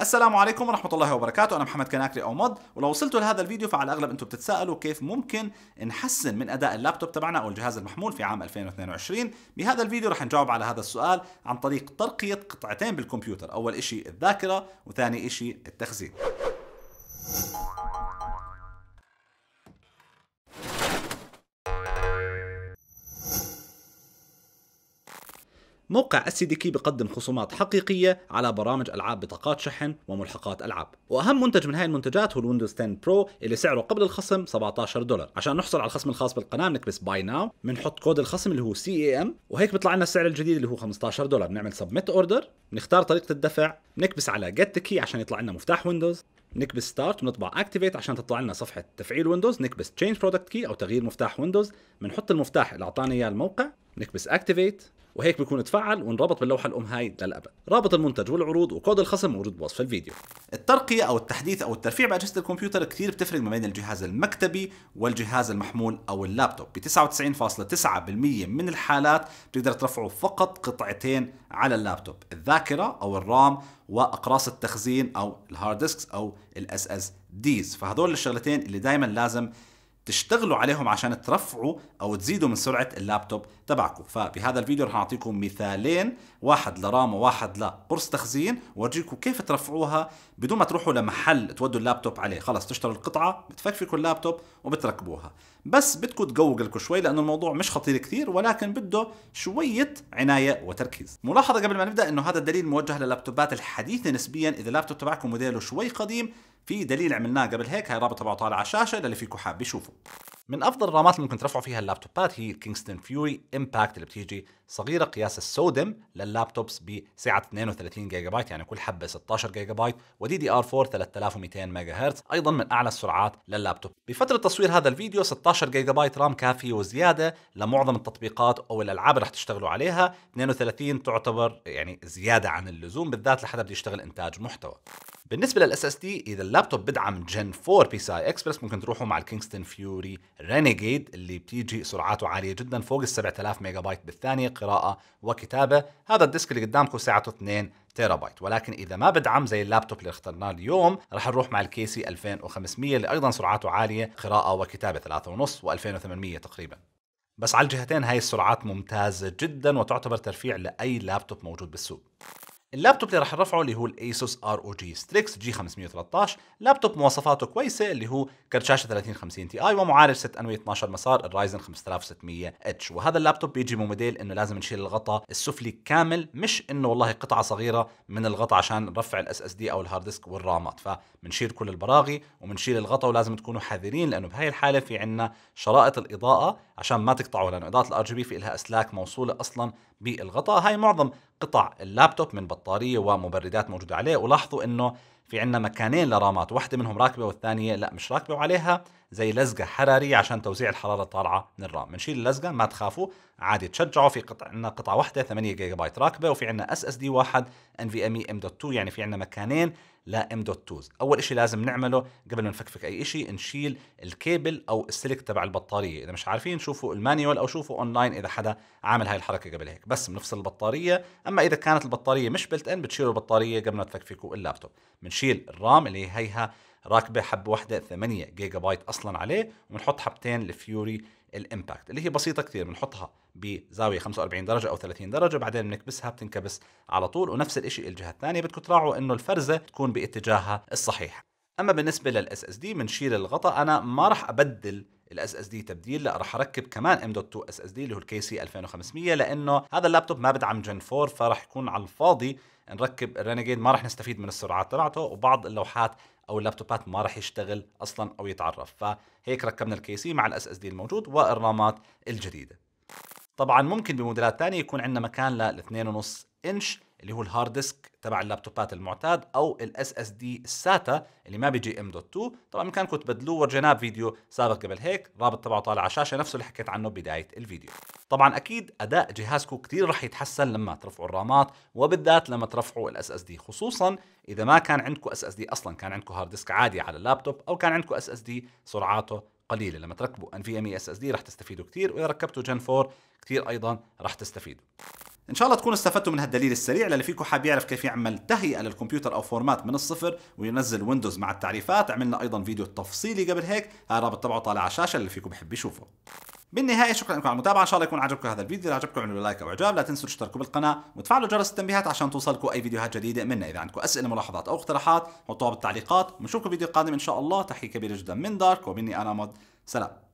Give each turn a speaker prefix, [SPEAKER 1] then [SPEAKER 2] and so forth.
[SPEAKER 1] السلام عليكم ورحمة الله وبركاته أنا محمد كناكري أو مود ولو وصلتوا لهذا الفيديو فعلى الأغلب أنتم بتتساءلوا كيف ممكن نحسن من أداء اللابتوب تبعنا أو الجهاز المحمول في عام 2022 بهذا الفيديو رح نجاوب على هذا السؤال عن طريق ترقية قطعتين بالكمبيوتر أول إشي الذاكرة وثاني إشي التخزين موقع السيديكي دي كي بقدم خصومات حقيقيه على برامج العاب بطاقات شحن وملحقات العاب واهم منتج من هاي المنتجات هو الويندوز 10 برو اللي سعره قبل الخصم 17 دولار عشان نحصل على الخصم الخاص بالقناه بنكبس باي ناو بنحط كود الخصم اللي هو سي اي ام وهيك بيطلع لنا السعر الجديد اللي هو 15 دولار بنعمل سبميت اوردر بنختار طريقه الدفع بنكبس على جيت كي عشان يطلع لنا مفتاح ويندوز نكبس ستارت ونطبع اكتيفيت عشان تطلع لنا صفحه تفعيل ويندوز نكبس تشينج برودكت كي او تغيير مفتاح ويندوز بنحط المفتاح اللي اعطانا اياه الموقع نكبس اكتيفيت وهيك بيكون تفعل ونربط باللوحه الام هاي للابد رابط المنتج والعروض وكود الخصم موجود بوصف الفيديو الترقيه او التحديث او الترفيع باجهزه الكمبيوتر كثير بتفرق ما بين الجهاز المكتبي والجهاز المحمول او اللابتوب ب 99.9% من الحالات بتقدر ترفعه فقط قطعتين على اللابتوب الذاكره او الرام واقراص التخزين او الهارد ديسكس او الاس اس ديز فهذول الشغلتين اللي دائما لازم تشتغلوا عليهم عشان ترفعوا او تزيدوا من سرعه اللابتوب تبعكم فبهذا الفيديو رح اعطيكم مثالين واحد لرام وواحد لقرص تخزين وارجيكم كيف ترفعوها بدون ما تروحوا لمحل تودوا اللابتوب عليه خلص تشتروا القطعه بتفكفكوا اللابتوب وبتركبوها بس بدكم تقوقلكم شوي لانه الموضوع مش خطير كثير ولكن بده شويه عنايه وتركيز ملاحظه قبل ما نبدا انه هذا الدليل موجه للابتوبات الحديثه نسبيا اذا اللابتوب تبعكم موديله شوي قديم في دليل عملناه قبل هيك هاي رابط تبعه طالع على الشاشه للي فيكم حاب يشوفه من افضل الرامات اللي ممكن ترفعوا فيها اللابتوبات هي كينغستون فيوري امباكت اللي بتيجي صغيره قياس السودم لللابتوبس بسعه 32 جيجا بايت يعني كل حبه 16 جيجا بايت ودي دي ار 4 3200 ميجا هرتز ايضا من اعلى السرعات لللابتوب بفتره تصوير هذا الفيديو 16 جيجا بايت رام كافيه وزياده لمعظم التطبيقات او الالعاب اللي رح تشتغلوا عليها 32 تعتبر يعني زياده عن اللزوم بالذات لحدا بده يشتغل انتاج محتوى بالنسبه للاس اس دي اذا اللابتوب بدعم جن 4 بي سي اكسبرس ممكن تروحوا مع الكينغستون فيوري رينيجيد اللي بتيجي سرعاته عاليه جدا فوق ال 7000 ميجا بايت بالثانيه قراءه وكتابه هذا الديسك اللي قدامكم سعته 2 تيرا بايت ولكن اذا ما بدعم زي اللابتوب اللي اخترناه اليوم رح نروح مع الكيسي 2500 اللي ايضا سرعته عاليه قراءه وكتابه 3.5 و2800 تقريبا بس على الجهتين هاي السرعات ممتازة جدا وتعتبر ترفيع لأي لابتوب موجود بالسوق اللابتوب اللي راح نرفعه اللي هو الايسوس ار او جي ستريكس جي 513 لابتوب مواصفاته كويسه اللي هو كرت شاشه 3050 تي اي ومعالج 6 انويه 12 مسار الرايزن 5600 اتش وهذا اللابتوب بيجي بموديل انه لازم نشيل الغطاء السفلي كامل مش انه والله قطعه صغيره من الغطاء عشان نرفع الاس اس دي او الهارد ديسك والرامات فبنشيل كل البراغي وبنشيل الغطاء ولازم تكونوا حذرين لانه بهي الحاله في عندنا شرائط الاضاءه عشان ما تقطعوا لانه اضاءه الار جي بي في لها اسلاك موصوله اصلا بالغطاء هاي معظم قطع اللابتوب من بطاريه ومبردات موجوده عليه ولاحظوا انه في عندنا مكانين لرامات واحدة منهم راكبة والثانية لا مش راكبة وعليها زي لزقة حرارية عشان توزيع الحرارة الطالعة من الرام بنشيل اللزقة ما تخافوا عادي تشجعوا في قطع عندنا قطعة واحدة 8 جيجا بايت راكبة وفي عندنا اس اس دي واحد ان في ام اي ام دوت 2 يعني في عندنا مكانين لا ام دوت 2 اول شيء لازم نعمله قبل ما نفكفك اي شيء نشيل الكيبل او السلك تبع البطاريه اذا مش عارفين شوفوا المانيوال او شوفوا اونلاين اذا حدا عامل هاي الحركه قبل هيك بس بنفصل البطاريه اما اذا كانت البطاريه مش بلت ان بتشيلوا البطاريه قبل ما تفكفكوا اللابتوب ونشيل الرام اللي هيها راكبه حبه واحده 8 جيجا بايت اصلا عليه ونحط حبتين الفيوري الامباكت اللي هي بسيطه كثير بنحطها بزاويه 45 درجه او 30 درجه بعدين بنكبسها بتنكبس على طول ونفس الشيء الجهه الثانيه بدكم تراعوا انه الفرزه تكون باتجاهها الصحيح اما بالنسبه للاس اس دي بنشيل الغطاء انا ما راح ابدل الاس اس دي تبديل لا رح اركب كمان ام دوت 2 اس اس دي اللي هو الكي سي 2500 لانه هذا اللابتوب ما بدعم جن 4 فرح يكون على الفاضي نركب الرينيجيد ما رح نستفيد من السرعات تبعته وبعض اللوحات او اللابتوبات ما رح يشتغل اصلا او يتعرف فهيك ركبنا الكي سي مع الاس اس دي الموجود والرامات الجديده طبعا ممكن بموديلات ثانيه يكون عندنا مكان لل 2.5 انش اللي هو الهارد ديسك تبع اللابتوبات المعتاد او الاس اس دي الساتا اللي ما بيجي ام دوت 2 طبعا بامكانكم تبدلوه ورجيناه بفيديو سابق قبل هيك الرابط تبعه طالع على الشاشه نفسه اللي حكيت عنه بدايه الفيديو طبعا اكيد اداء جهازكم كثير رح يتحسن لما ترفعوا الرامات وبالذات لما ترفعوا الاس اس دي خصوصا اذا ما كان عندكم اس اس دي اصلا كان عندكم هارد ديسك عادي على اللابتوب او كان عندكم اس اس دي سرعاته قليله لما تركبوا ان في ام اس اس دي رح تستفيدوا كثير واذا ركبتوا جن 4 كثير ايضا رح تستفيدوا ان شاء الله تكونوا استفدتوا من هالدليل السريع للي فيكم حاب يعرف كيف يعمل تهيئه للكمبيوتر او فورمات من الصفر وينزل ويندوز مع التعريفات عملنا ايضا فيديو تفصيلي قبل هيك هذا الرابط تبعه طالع على الشاشه اللي فيكم بحب يشوفه بالنهايه شكرا لكم على المتابعه ان شاء الله يكون عجبكم هذا الفيديو اذا عجبكم اعملوا لايك او اعجاب لا تنسوا تشتركوا بالقناه وتفعلوا جرس التنبيهات عشان توصلكم اي فيديوهات جديده منا اذا عندكم اسئله ملاحظات او اقتراحات حطوها بالتعليقات ونشوفكم فيديو قادم ان شاء الله تحيه كبيره جدا من دارك ومني انا مود سلام